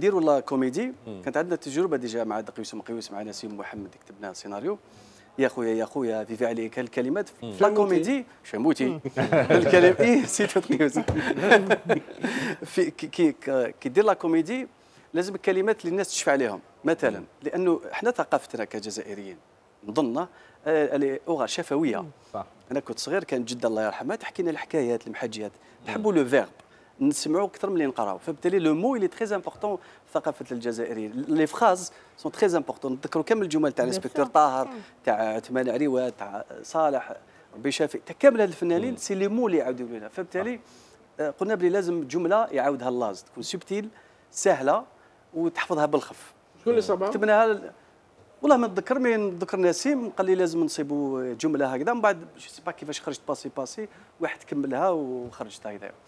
ندير والله كوميدي كانت عندنا تجربه ديجا مع دقيوس مقيوس مع نسيم محمد كتبنا سيناريو يا خويا يا خويا في عليك الكلمات في الكوميدي كوميدي شموتي الكلام ايه سيتو تقيوس في كي كي دير لا كوميدي لازم الكلمات اللي الناس تشفع عليهم مثلا لانه احنا ثقافتنا كجزائريين نظن اوغا آه، شفويه انا كنت صغير كان جد الله يرحمها تحكي لنا الحكايات المحجيات نحبوا لو فيرب نسمعوا اكثر من نقراو فبالتالي لو مو اللي تري امبورطون في ثقافه الجزائريين لي فراز سون تري امبورطون نتذكروا كامل الجمل تاع الانسبكتور طاهر تاع عثمان عريوه تاع صالح ربي شافي كامل هاد الفنانين سي لي مو اللي يعاودوا لنا فبالتالي آه، قلنا بلي لازم جمله يعاودها اللاز تكون سبتيل سهله وتحفظها بالخف شكون اللي صعبه؟ كتبناها والله ما نتذكر مي نتذكر نسيم قال لي لازم نصيبوا جمله هكذا من بعد جو سي با كيفاش خرجت باسي باسي واحد كملها وخرجت هكذا